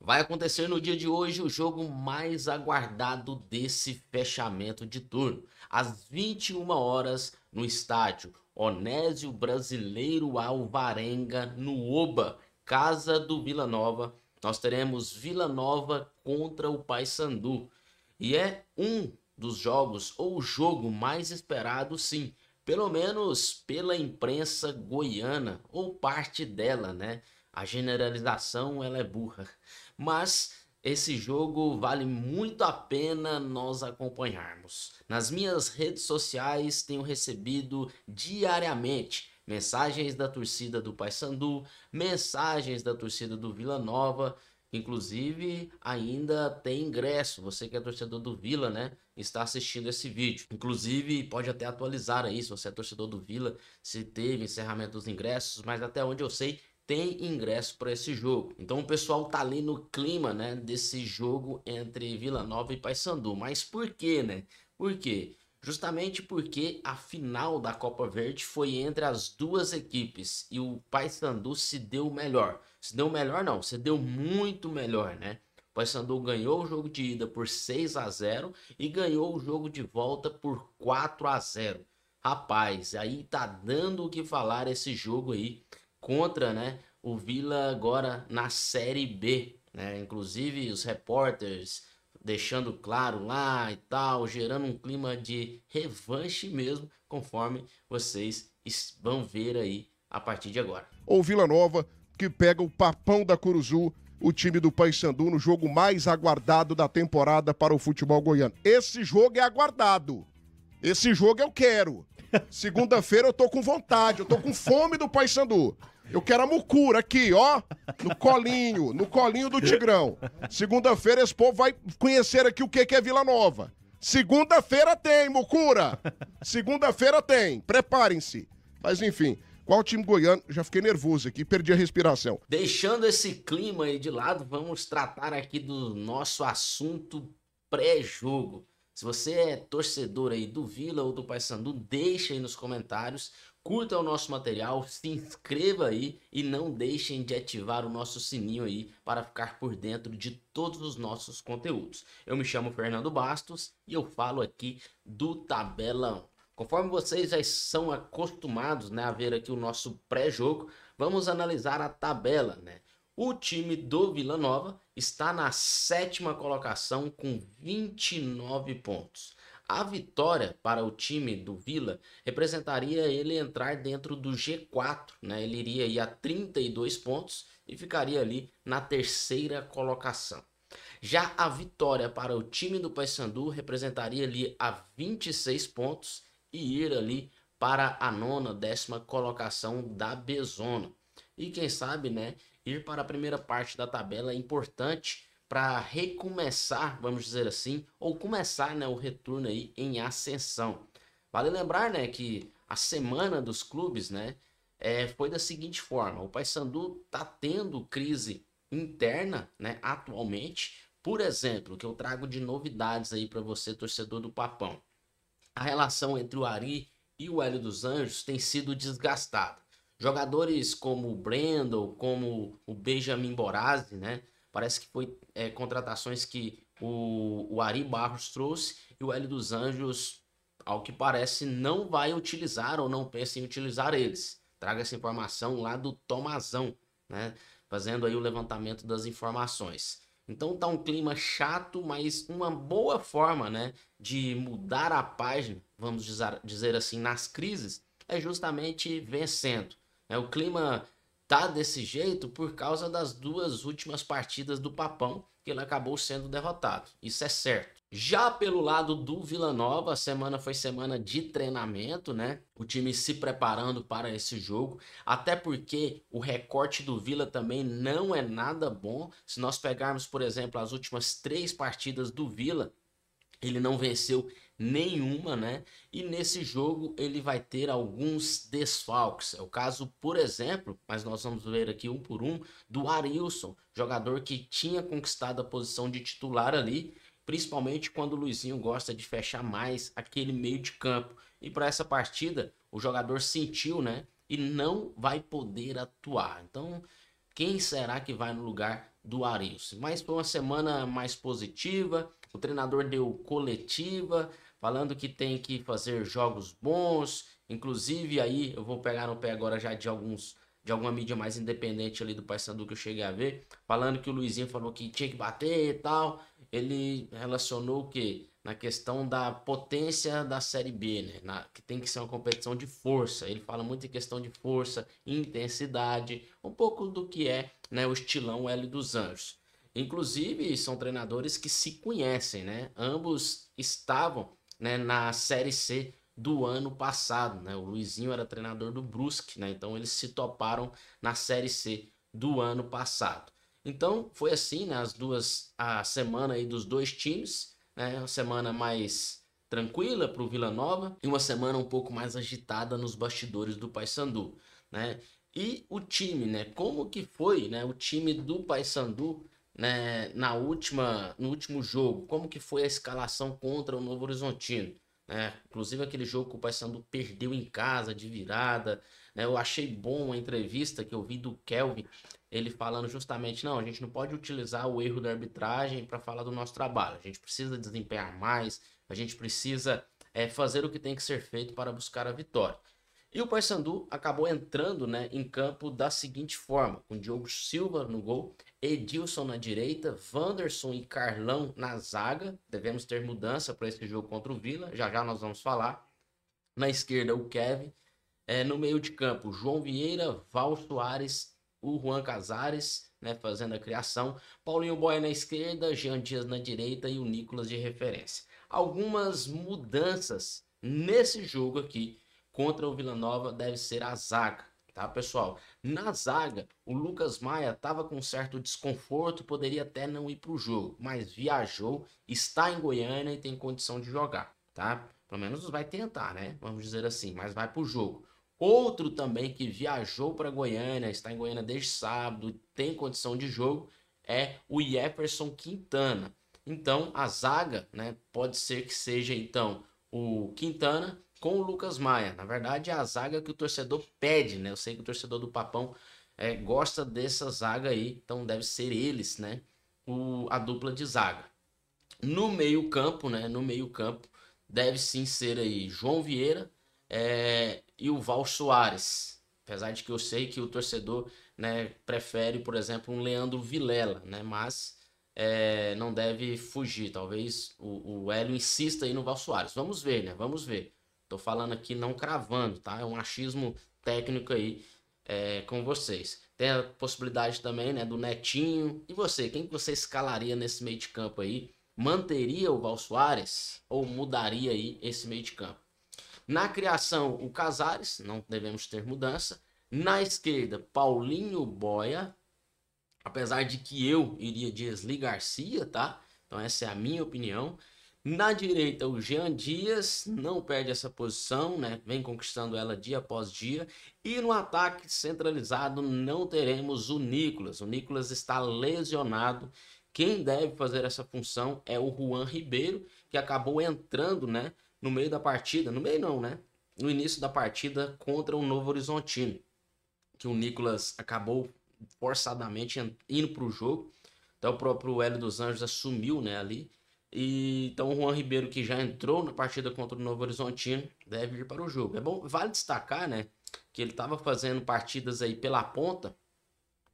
Vai acontecer no dia de hoje o jogo mais aguardado desse fechamento de turno, às 21 horas no estádio Onésio Brasileiro Alvarenga, no Oba, casa do Vila Nova. Nós teremos Vila Nova contra o Paysandu. E é um dos jogos, ou o jogo mais esperado, sim, pelo menos pela imprensa goiana, ou parte dela, né? A generalização ela é burra. Mas esse jogo vale muito a pena nós acompanharmos. Nas minhas redes sociais tenho recebido diariamente mensagens da torcida do Paysandu, mensagens da torcida do Vila Nova, Inclusive, ainda tem ingresso. Você que é torcedor do Vila, né? Está assistindo esse vídeo. Inclusive, pode até atualizar aí se você é torcedor do Vila, se teve encerramento dos ingressos, mas até onde eu sei, tem ingresso para esse jogo. Então o pessoal tá ali no clima, né, desse jogo entre Vila Nova e Paysandu. Mas por quê, né? Por quê? Justamente porque a final da Copa Verde foi entre as duas equipes e o Paysandu se deu melhor. Se deu melhor não, se deu muito melhor, né? O Paysandu ganhou o jogo de ida por 6 a 0 e ganhou o jogo de volta por 4 a 0. Rapaz, aí tá dando o que falar esse jogo aí contra né, o Vila agora na Série B. Né? Inclusive os repórteres deixando claro lá e tal, gerando um clima de revanche mesmo, conforme vocês vão ver aí a partir de agora. Ou Vila Nova, que pega o papão da Curuzu, o time do Paysandu, no jogo mais aguardado da temporada para o futebol goiano. Esse jogo é aguardado. Esse jogo eu quero. Segunda-feira eu tô com vontade, eu tô com fome do Sandu. Eu quero a mucura aqui, ó, no colinho, no colinho do Tigrão. Segunda-feira esse povo vai conhecer aqui o que, que é Vila Nova. Segunda-feira tem, mucura. Segunda-feira tem, preparem-se. Mas enfim, qual time goiano? Já fiquei nervoso aqui, perdi a respiração. Deixando esse clima aí de lado, vamos tratar aqui do nosso assunto pré-jogo. Se você é torcedor aí do Vila ou do Paysandu, deixa aí nos comentários, curta o nosso material, se inscreva aí e não deixem de ativar o nosso sininho aí para ficar por dentro de todos os nossos conteúdos. Eu me chamo Fernando Bastos e eu falo aqui do Tabelão. Conforme vocês já são acostumados né, a ver aqui o nosso pré-jogo, vamos analisar a tabela, né? O time do Vila Nova está na sétima colocação com 29 pontos. A vitória para o time do Vila representaria ele entrar dentro do G4, né? Ele iria ir a 32 pontos e ficaria ali na terceira colocação. Já a vitória para o time do Paysandu representaria ali a 26 pontos e ir ali para a nona, décima colocação da Bezona. E quem sabe, né, ir para a primeira parte da tabela é importante para recomeçar, vamos dizer assim, ou começar né, o retorno aí em ascensão. Vale lembrar né, que a semana dos clubes né, é, foi da seguinte forma: o Paysandu está tendo crise interna né, atualmente. Por exemplo, que eu trago de novidades aí para você, torcedor do Papão. A relação entre o Ari e o Hélio dos Anjos tem sido desgastada. Jogadores como o Brendel, como o Benjamin Borazzi, né? Parece que foi é, contratações que o, o Ari Barros trouxe e o Hélio dos Anjos, ao que parece, não vai utilizar ou não pensa em utilizar eles. Traga essa informação lá do Tomazão, né? Fazendo aí o levantamento das informações. Então tá um clima chato, mas uma boa forma, né, de mudar a página, vamos dizer assim, nas crises, é justamente vencendo. Né? O clima tá desse jeito por causa das duas últimas partidas do Papão, que ele acabou sendo derrotado. Isso é certo. Já pelo lado do Vila Nova, a semana foi semana de treinamento, né? O time se preparando para esse jogo, até porque o recorte do Vila também não é nada bom. Se nós pegarmos, por exemplo, as últimas três partidas do Vila, ele não venceu nenhuma, né? E nesse jogo ele vai ter alguns desfalques. É o caso, por exemplo, mas nós vamos ver aqui um por um, do Arilson, jogador que tinha conquistado a posição de titular ali, principalmente quando o Luizinho gosta de fechar mais aquele meio de campo. E para essa partida, o jogador sentiu, né? E não vai poder atuar. Então, quem será que vai no lugar do Arilson? Mas foi uma semana mais positiva, o treinador deu coletiva, falando que tem que fazer jogos bons, inclusive aí eu vou pegar no pé agora já de alguns de alguma mídia mais independente ali do Paysandu que eu cheguei a ver, falando que o Luizinho falou que tinha que bater e tal. Ele relacionou o que na questão da potência da Série B, né? Na, que tem que ser uma competição de força. Ele fala muito em questão de força, intensidade, um pouco do que é né, o estilão L dos Anjos. Inclusive, são treinadores que se conhecem, né? Ambos estavam né, na Série C do ano passado. Né? O Luizinho era treinador do Brusque, né? então eles se toparam na Série C do ano passado. Então foi assim, né? As duas a semana aí dos dois times, né? Uma semana mais tranquila para o Vila Nova e uma semana um pouco mais agitada nos bastidores do Paysandu, né? E o time, né? Como que foi, né? O time do Paysandu né, na última, no último jogo, como que foi a escalação contra o Novo Horizontino. Né? Inclusive aquele jogo que o Paysandu perdeu em casa de virada. Né? Eu achei bom a entrevista que eu vi do Kelvin, ele falando justamente, não, a gente não pode utilizar o erro da arbitragem para falar do nosso trabalho. A gente precisa desempenhar mais, a gente precisa é, fazer o que tem que ser feito para buscar a vitória. E o Paysandu acabou entrando né, em campo da seguinte forma, com Diogo Silva no gol, Edilson na direita, Wanderson e Carlão na zaga. Devemos ter mudança para esse jogo contra o Vila, já já nós vamos falar. Na esquerda, o Kevin. É, no meio de campo, João Vieira, Val Soares, o Juan Casares, né, fazendo a criação. Paulinho Boia na esquerda, Jean Dias na direita e o Nicolas de referência. Algumas mudanças nesse jogo aqui contra o Vila Nova deve ser a zaga, tá, pessoal? Na zaga, o Lucas Maia estava com certo desconforto, poderia até não ir para o jogo, mas viajou, está em Goiânia e tem condição de jogar, tá? Pelo menos vai tentar, né? Vamos dizer assim, mas vai para o jogo. Outro também que viajou para Goiânia, está em Goiânia desde sábado, tem condição de jogo, é o Jefferson Quintana. Então, a zaga, né, pode ser que seja então o Quintana com o Lucas Maia. Na verdade, é a zaga que o torcedor pede, né? Eu sei que o torcedor do Papão é, gosta dessa zaga aí, então deve ser eles, né? O, a dupla de zaga. No meio-campo, né? No meio-campo, deve sim ser aí João Vieira é, e o Val Soares. Apesar de que eu sei que o torcedor né, prefere, por exemplo, um Leandro Vilela, né? Mas é, não deve fugir. Talvez o, o Hélio insista aí no Val Soares. Vamos ver, né? Vamos ver. Tô falando aqui não cravando, tá? É um achismo técnico aí é, com vocês. Tem a possibilidade também, né, do Netinho. E você, quem que você escalaria nesse meio de campo aí? Manteria o Val Soares ou mudaria aí esse meio de campo? Na criação, o Casares, não devemos ter mudança. Na esquerda, Paulinho Boia. Apesar de que eu iria de Esli Garcia, tá? Então essa é a minha opinião. Na direita, o Jean Dias não perde essa posição, né? vem conquistando ela dia após dia. E no ataque centralizado, não teremos o Nicolas. O Nicolas está lesionado. Quem deve fazer essa função é o Juan Ribeiro, que acabou entrando né, no meio da partida. No meio, não, né? No início da partida contra o Novo Horizontino, que o Nicolas acabou forçadamente indo para o jogo. Até o próprio Hélio dos Anjos assumiu né, ali e, então o Juan Ribeiro, que já entrou na partida contra o Novo Horizontino, deve ir para o jogo. É bom, vale destacar, né? Que ele estava fazendo partidas aí pela ponta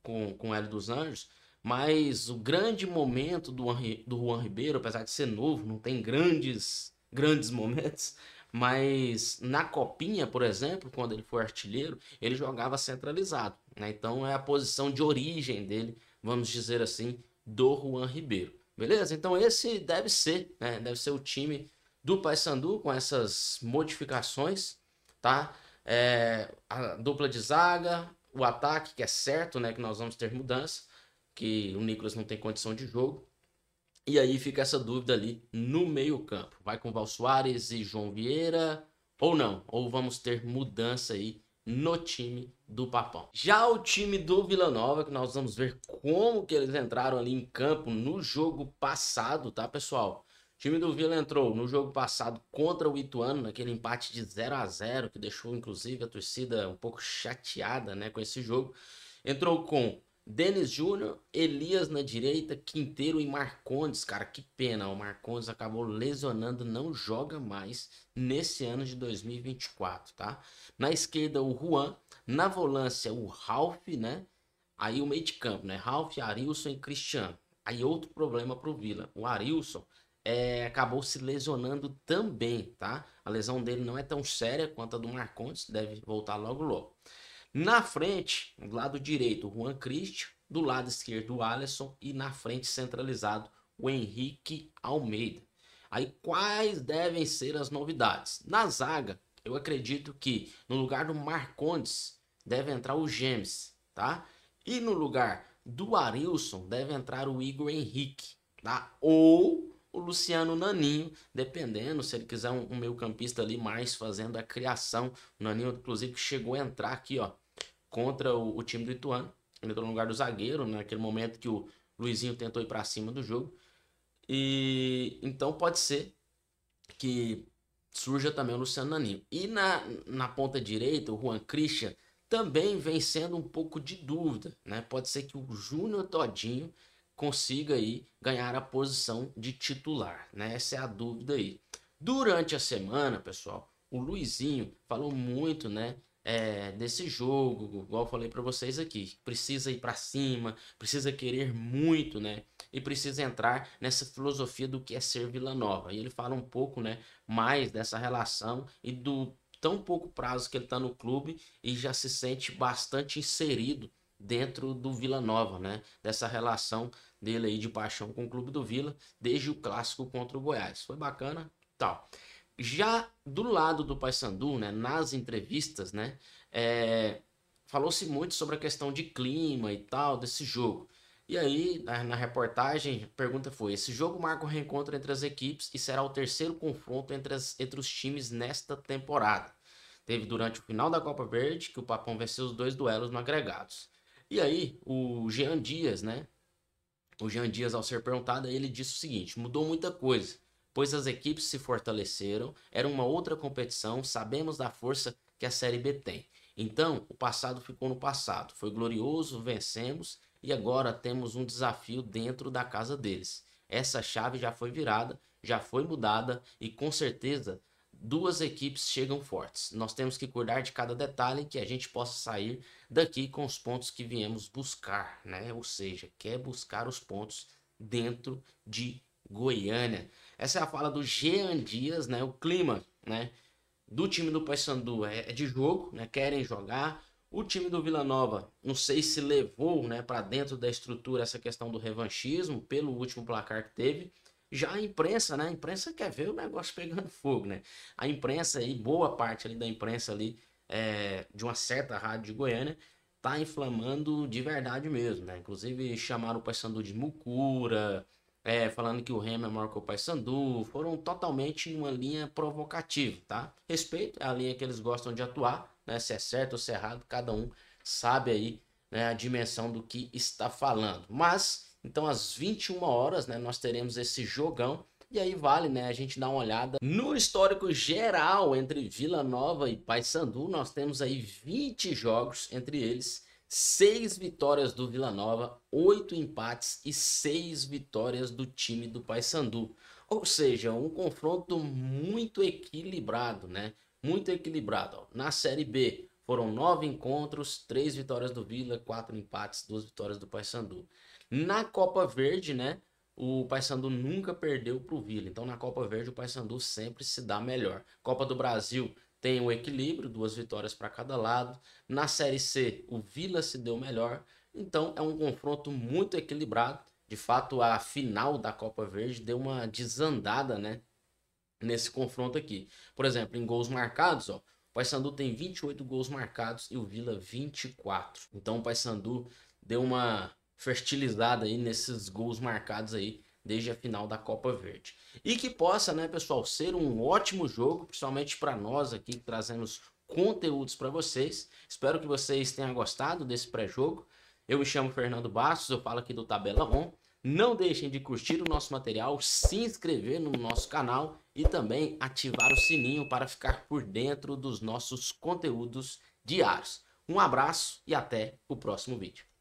com, com o Hélio dos Anjos, mas o grande momento do, do Juan Ribeiro, apesar de ser novo, não tem grandes, grandes momentos, mas na Copinha, por exemplo, quando ele foi artilheiro, ele jogava centralizado. Né? Então é a posição de origem dele, vamos dizer assim, do Juan Ribeiro. Beleza? Então esse deve ser, né? Deve ser o time do Paysandu com essas modificações, tá? É, a dupla de zaga, o ataque que é certo, né? Que nós vamos ter mudança, que o Nicolas não tem condição de jogo. E aí fica essa dúvida ali no meio campo. Vai com Val Soares e João Vieira ou não? Ou vamos ter mudança aí no time do Papão. Já o time do Vila Nova, que nós vamos ver como que eles entraram ali em campo no jogo passado, tá, pessoal? O time do Vila entrou no jogo passado contra o Ituano, naquele empate de 0 a 0 que deixou inclusive a torcida um pouco chateada, né, com esse jogo. Entrou com Denis Júnior, Elias na direita, Quinteiro e Marcondes. Cara, que pena. O Marcondes acabou lesionando, não joga mais nesse ano de 2024, tá? Na esquerda, o Juan. Na volância, o Ralph, né? Aí o meio de campo, né? Ralph, Arilson e Cristiano. Aí outro problema pro Vila. O Arilson é, acabou se lesionando também, tá? A lesão dele não é tão séria quanto a do Marcondes, deve voltar logo logo. Na frente, do lado direito, o Juan Cristi, do lado esquerdo, o Alisson e na frente centralizado, o Henrique Almeida. Aí quais devem ser as novidades? Na zaga, eu acredito que no lugar do Marcondes deve entrar o James, tá? E no lugar do Arilson deve entrar o Igor Henrique, tá? Ou o Luciano Naninho, dependendo se ele quiser um, um meio-campista ali mais fazendo a criação. O Naninho, inclusive, chegou a entrar aqui, ó, contra o, o time do Ituano. Ele entrou no lugar do zagueiro, né? naquele momento que o Luizinho tentou ir para cima do jogo. E então pode ser que surja também o Luciano Naninho. E na, na ponta direita, o Juan Christian também vem sendo um pouco de dúvida, né? Pode ser que o Júnior Todinho consiga aí ganhar a posição de titular, né? Essa é a dúvida aí. Durante a semana, pessoal, o Luizinho falou muito, né, é, nesse jogo, igual eu falei para vocês aqui, precisa ir para cima, precisa querer muito, né? E precisa entrar nessa filosofia do que é ser Vila Nova. E ele fala um pouco, né, mais dessa relação e do tão pouco prazo que ele está no clube e já se sente bastante inserido dentro do Vila Nova, né? Dessa relação dele aí de paixão com o clube do Vila desde o clássico contra o Goiás. Foi bacana, tal. Já do lado do Paysandu, né, nas entrevistas, né, é, falou-se muito sobre a questão de clima e tal desse jogo. E aí, na, na reportagem, a pergunta foi: esse jogo marca o um reencontro entre as equipes e será o terceiro confronto entre, as, entre os times nesta temporada. Teve durante o final da Copa Verde que o Papão venceu os dois duelos no agregados. E aí, o Jean Dias, né? O Jean Dias, ao ser perguntado, ele disse o seguinte: mudou muita coisa pois as equipes se fortaleceram, era uma outra competição, sabemos da força que a Série B tem. Então, o passado ficou no passado, foi glorioso, vencemos e agora temos um desafio dentro da casa deles. Essa chave já foi virada, já foi mudada e com certeza duas equipes chegam fortes. Nós temos que cuidar de cada detalhe que a gente possa sair daqui com os pontos que viemos buscar, né? Ou seja, quer buscar os pontos dentro de Goiânia. Essa é a fala do Jean Dias, né? O clima, né? Do time do Paysandu é, é de jogo, né? Querem jogar. O time do Vila Nova, não sei se levou, né, para dentro da estrutura essa questão do revanchismo pelo último placar que teve. Já a imprensa, né? A imprensa quer ver o negócio pegando fogo, né? A imprensa e boa parte ali da imprensa ali é, de uma certa rádio de Goiânia tá inflamando de verdade mesmo, né? Inclusive chamaram o Paysandu de mucura, é, falando que o Remy é maior que o Sandu, foram totalmente uma linha provocativa, tá? Respeito é a linha que eles gostam de atuar, né? Se é certo ou se é errado, cada um sabe aí né, a dimensão do que está falando. Mas, então, às 21 horas, né, nós teremos esse jogão. E aí vale, né, a gente dar uma olhada no histórico geral entre Vila Nova e Paysandu. Nós temos aí 20 jogos entre eles seis vitórias do Vila Nova, oito empates e seis vitórias do time do Paysandu. Ou seja, um confronto muito equilibrado, né? Muito equilibrado. Na Série B foram nove encontros, três vitórias do Vila, quatro empates, duas vitórias do Paysandu. Na Copa Verde, né? O Paysandu nunca perdeu para o Vila. Então, na Copa Verde, o Paysandu sempre se dá melhor. Copa do Brasil, tem um equilíbrio, duas vitórias para cada lado. Na Série C, o Vila se deu melhor. Então é um confronto muito equilibrado. De fato, a final da Copa Verde deu uma desandada, né? Nesse confronto aqui. Por exemplo, em gols marcados, ó, o Paysandu tem 28 gols marcados e o Vila 24. Então o Paysandu deu uma fertilizada aí nesses gols marcados aí desde a final da Copa Verde. E que possa, né, pessoal, ser um ótimo jogo, principalmente para nós aqui que trazemos conteúdos para vocês. Espero que vocês tenham gostado desse pré-jogo. Eu me chamo Fernando Bastos, eu falo aqui do Tabela Rom. Não deixem de curtir o nosso material, se inscrever no nosso canal e também ativar o sininho para ficar por dentro dos nossos conteúdos diários. Um abraço e até o próximo vídeo.